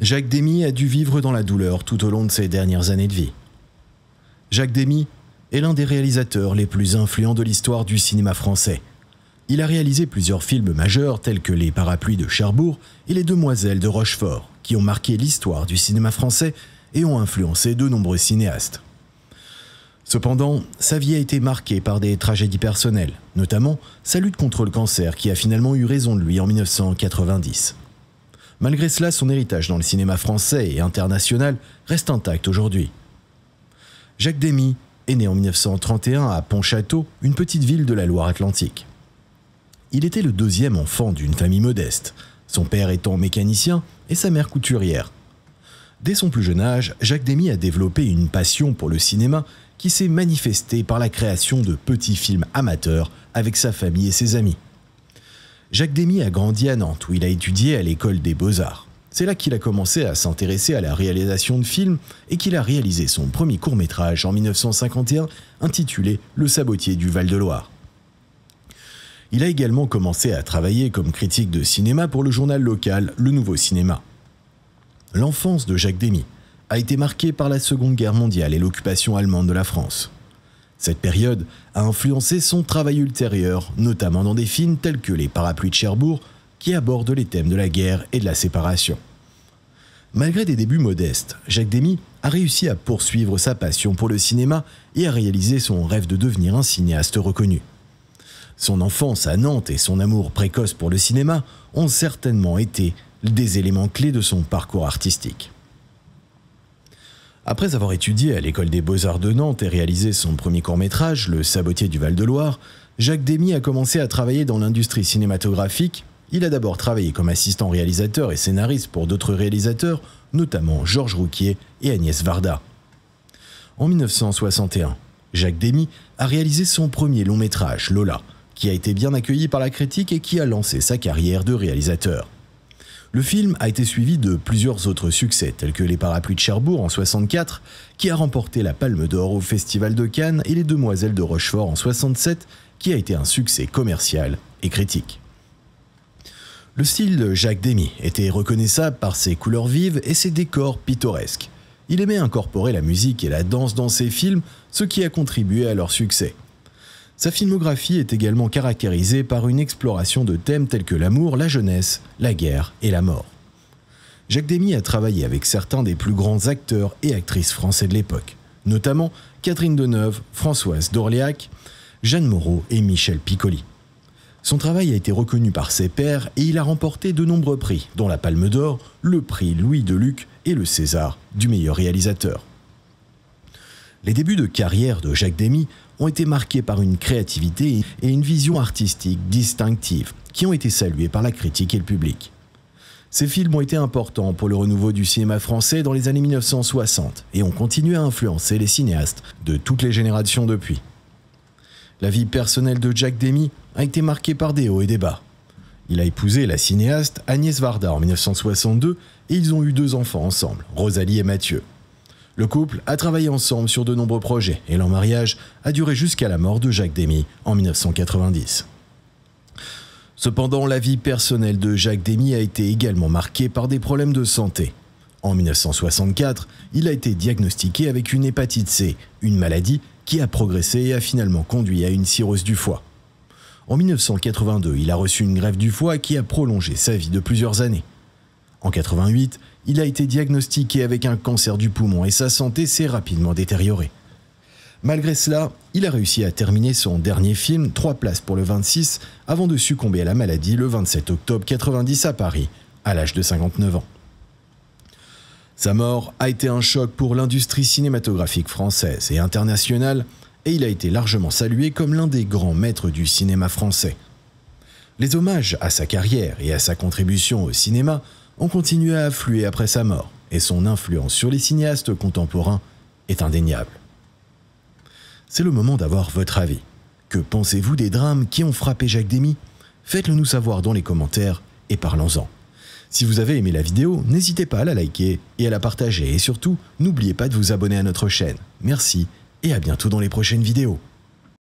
Jacques Demy a dû vivre dans la douleur tout au long de ses dernières années de vie. Jacques Demy est l'un des réalisateurs les plus influents de l'histoire du cinéma français. Il a réalisé plusieurs films majeurs tels que Les Parapluies de Cherbourg et Les Demoiselles de Rochefort, qui ont marqué l'histoire du cinéma français et ont influencé de nombreux cinéastes. Cependant, sa vie a été marquée par des tragédies personnelles, notamment sa lutte contre le cancer qui a finalement eu raison de lui en 1990. Malgré cela, son héritage dans le cinéma français et international reste intact aujourd'hui. Jacques Demy est né en 1931 à Pontchâteau, une petite ville de la Loire-Atlantique. Il était le deuxième enfant d'une famille modeste, son père étant mécanicien et sa mère couturière. Dès son plus jeune âge, Jacques Demy a développé une passion pour le cinéma qui s'est manifestée par la création de petits films amateurs avec sa famille et ses amis. Jacques Demy a grandi à Nantes où il a étudié à l'école des beaux-arts. C'est là qu'il a commencé à s'intéresser à la réalisation de films et qu'il a réalisé son premier court métrage en 1951 intitulé Le sabotier du Val-de-Loire. Il a également commencé à travailler comme critique de cinéma pour le journal local Le Nouveau Cinéma. L'enfance de Jacques Demy a été marquée par la Seconde Guerre mondiale et l'occupation allemande de la France. Cette période a influencé son travail ultérieur, notamment dans des films tels que Les Parapluies de Cherbourg, qui abordent les thèmes de la guerre et de la séparation. Malgré des débuts modestes, Jacques Demy a réussi à poursuivre sa passion pour le cinéma et à réaliser son rêve de devenir un cinéaste reconnu. Son enfance à Nantes et son amour précoce pour le cinéma ont certainement été des éléments clés de son parcours artistique. Après avoir étudié à l'école des beaux-arts de Nantes et réalisé son premier court-métrage, Le Sabotier du Val-de-Loire, Jacques Demy a commencé à travailler dans l'industrie cinématographique. Il a d'abord travaillé comme assistant réalisateur et scénariste pour d'autres réalisateurs, notamment Georges Rouquier et Agnès Varda. En 1961, Jacques Demy a réalisé son premier long métrage, Lola, qui a été bien accueilli par la critique et qui a lancé sa carrière de réalisateur. Le film a été suivi de plusieurs autres succès, tels que Les Parapluies de Cherbourg en 64, qui a remporté la Palme d'Or au Festival de Cannes, et Les Demoiselles de Rochefort en 67, qui a été un succès commercial et critique. Le style de Jacques Demy était reconnaissable par ses couleurs vives et ses décors pittoresques. Il aimait incorporer la musique et la danse dans ses films, ce qui a contribué à leur succès. Sa filmographie est également caractérisée par une exploration de thèmes tels que l'amour, la jeunesse, la guerre et la mort. Jacques Demy a travaillé avec certains des plus grands acteurs et actrices français de l'époque, notamment Catherine Deneuve, Françoise d'Orléac, Jeanne Moreau et Michel Piccoli. Son travail a été reconnu par ses pairs et il a remporté de nombreux prix, dont la Palme d'Or, le prix Louis Deluc et le César du meilleur réalisateur. Les débuts de carrière de Jacques Demy ont été marqués par une créativité et une vision artistique distinctive qui ont été salués par la critique et le public. Ces films ont été importants pour le renouveau du cinéma français dans les années 1960 et ont continué à influencer les cinéastes de toutes les générations depuis. La vie personnelle de Jack Demy a été marquée par des hauts et des bas. Il a épousé la cinéaste Agnès Varda en 1962 et ils ont eu deux enfants ensemble, Rosalie et Mathieu. Le couple a travaillé ensemble sur de nombreux projets et leur mariage a duré jusqu'à la mort de Jacques Demy en 1990. Cependant, la vie personnelle de Jacques Demy a été également marquée par des problèmes de santé. En 1964, il a été diagnostiqué avec une hépatite C, une maladie qui a progressé et a finalement conduit à une cirrhose du foie. En 1982, il a reçu une grève du foie qui a prolongé sa vie de plusieurs années. En 88, il a été diagnostiqué avec un cancer du poumon et sa santé s'est rapidement détériorée. Malgré cela, il a réussi à terminer son dernier film, Trois places pour le 26, avant de succomber à la maladie le 27 octobre 90 à Paris, à l'âge de 59 ans. Sa mort a été un choc pour l'industrie cinématographique française et internationale, et il a été largement salué comme l'un des grands maîtres du cinéma français. Les hommages à sa carrière et à sa contribution au cinéma on continué à affluer après sa mort, et son influence sur les cinéastes contemporains est indéniable. C'est le moment d'avoir votre avis. Que pensez-vous des drames qui ont frappé Jacques Demy Faites-le nous savoir dans les commentaires et parlons-en. Si vous avez aimé la vidéo, n'hésitez pas à la liker et à la partager et surtout, n'oubliez pas de vous abonner à notre chaîne. Merci et à bientôt dans les prochaines vidéos.